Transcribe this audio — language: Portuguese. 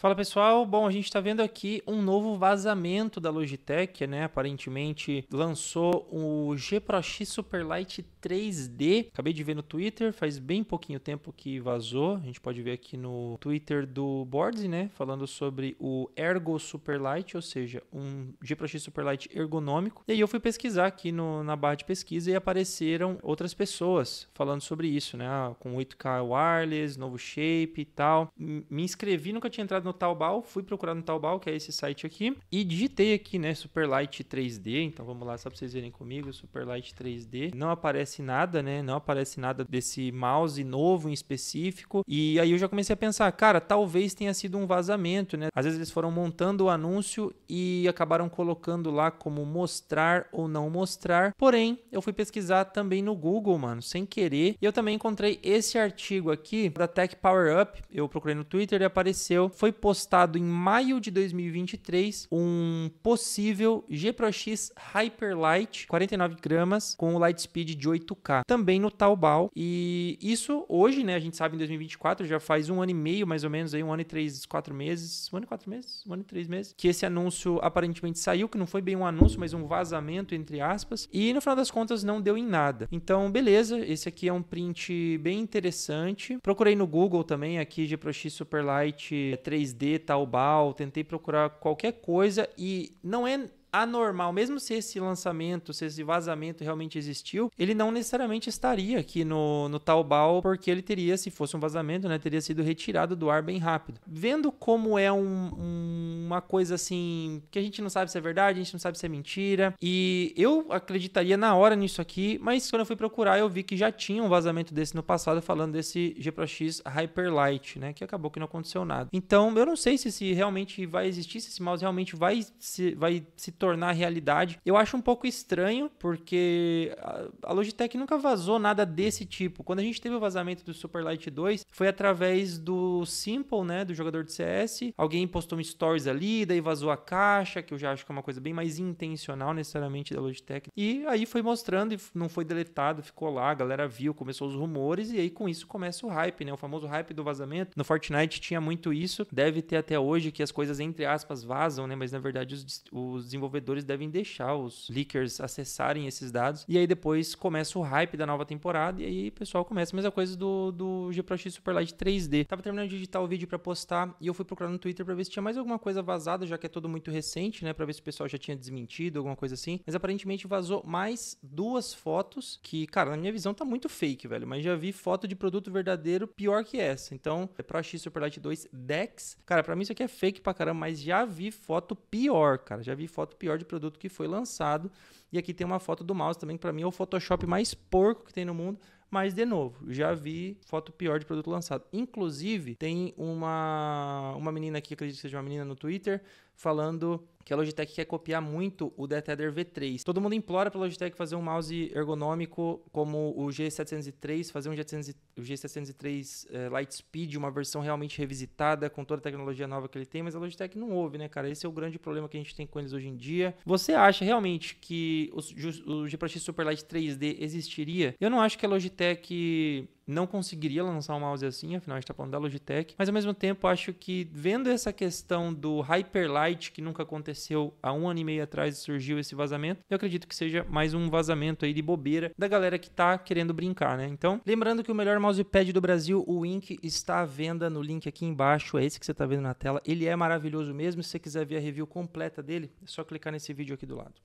Fala pessoal, bom, a gente está vendo aqui um novo vazamento da Logitech, né? Aparentemente lançou o G Pro X Superlight 3D. Acabei de ver no Twitter, faz bem pouquinho tempo que vazou. A gente pode ver aqui no Twitter do Boards, né? Falando sobre o Ergo Superlight, ou seja, um G Pro X Superlight ergonômico. E aí eu fui pesquisar aqui no, na barra de pesquisa e apareceram outras pessoas falando sobre isso, né? Ah, com 8K wireless, novo shape e tal. Me inscrevi, nunca tinha entrado no Taobao, fui procurar no Taobao, que é esse site aqui, e digitei aqui, né, Superlight 3D, então vamos lá, só para vocês verem comigo, Superlight 3D, não aparece nada, né, não aparece nada desse mouse novo em específico, e aí eu já comecei a pensar, cara, talvez tenha sido um vazamento, né, às vezes eles foram montando o anúncio e acabaram colocando lá como mostrar ou não mostrar, porém, eu fui pesquisar também no Google, mano, sem querer, e eu também encontrei esse artigo aqui da Tech Power Up, eu procurei no Twitter e apareceu, foi postado em maio de 2023 um possível GProX Hyperlight 49 gramas com o Lightspeed de 8K, também no Taobao. E isso hoje, né, a gente sabe em 2024, já faz um ano e meio mais ou menos, aí, um ano e três, quatro meses, um ano e quatro meses, um ano e três meses, que esse anúncio aparentemente saiu, que não foi bem um anúncio, mas um vazamento, entre aspas, e no final das contas não deu em nada. Então, beleza, esse aqui é um print bem interessante. Procurei no Google também aqui GProX Superlight 3 é 3D, tal, bal, tentei procurar qualquer coisa e não é anormal, mesmo se esse lançamento, se esse vazamento realmente existiu, ele não necessariamente estaria aqui no, no Taobao, porque ele teria, se fosse um vazamento, né, teria sido retirado do ar bem rápido. Vendo como é um, um, uma coisa assim, que a gente não sabe se é verdade, a gente não sabe se é mentira, e eu acreditaria na hora nisso aqui, mas quando eu fui procurar, eu vi que já tinha um vazamento desse no passado, falando desse G-Pro-X Hyperlight, né, que acabou que não aconteceu nada. Então, eu não sei se, se realmente vai existir, se esse mouse realmente vai se, vai se tornar realidade. Eu acho um pouco estranho, porque a Logitech nunca vazou nada desse tipo. Quando a gente teve o vazamento do Superlight 2, foi através do Simple, né, do jogador de CS. Alguém postou um stories ali, daí vazou a caixa, que eu já acho que é uma coisa bem mais intencional necessariamente da Logitech. E aí foi mostrando e não foi deletado, ficou lá, a galera viu, começou os rumores e aí com isso começa o hype, né? O famoso hype do vazamento. No Fortnite tinha muito isso, deve ter até hoje que as coisas entre aspas vazam, né, mas na verdade os, os desenvolvedores desenvolvedores devem deixar os leakers acessarem esses dados. E aí depois começa o hype da nova temporada. E aí o pessoal começa a mesma coisa do, do GProX Superlight 3D. Tava terminando de editar o vídeo para postar e eu fui procurar no Twitter para ver se tinha mais alguma coisa vazada, já que é todo muito recente, né? Para ver se o pessoal já tinha desmentido, alguma coisa assim. Mas aparentemente vazou mais duas fotos que, cara, na minha visão tá muito fake, velho. Mas já vi foto de produto verdadeiro pior que essa. Então, é Pro Superlight 2 Dex. Cara, para mim isso aqui é fake pra caramba, mas já vi foto pior, cara. Já vi foto pior de produto que foi lançado. E aqui tem uma foto do mouse também, que para mim é o Photoshop mais porco que tem no mundo. Mas, de novo, já vi foto pior de produto lançado. Inclusive, tem uma, uma menina aqui, acredito que seja uma menina no Twitter, falando que a é Logitech quer copiar muito o Detether V3. Todo mundo implora para a Logitech fazer um mouse ergonômico como o G703, fazer um g 703 eh, Lightspeed, uma versão realmente revisitada com toda a tecnologia nova que ele tem, mas a Logitech não ouve, né, cara? Esse é o grande problema que a gente tem com eles hoje em dia. Você acha realmente que o, o X Superlight 3D existiria? Eu não acho que a Logitech não conseguiria lançar um mouse assim, afinal a gente está falando da Logitech. Mas ao mesmo tempo, acho que vendo essa questão do Hyperlight, que nunca aconteceu há um ano e meio atrás surgiu esse vazamento, eu acredito que seja mais um vazamento aí de bobeira da galera que está querendo brincar, né? Então, lembrando que o melhor mousepad do Brasil, o Ink, está à venda no link aqui embaixo, é esse que você está vendo na tela. Ele é maravilhoso mesmo. Se você quiser ver a review completa dele, é só clicar nesse vídeo aqui do lado.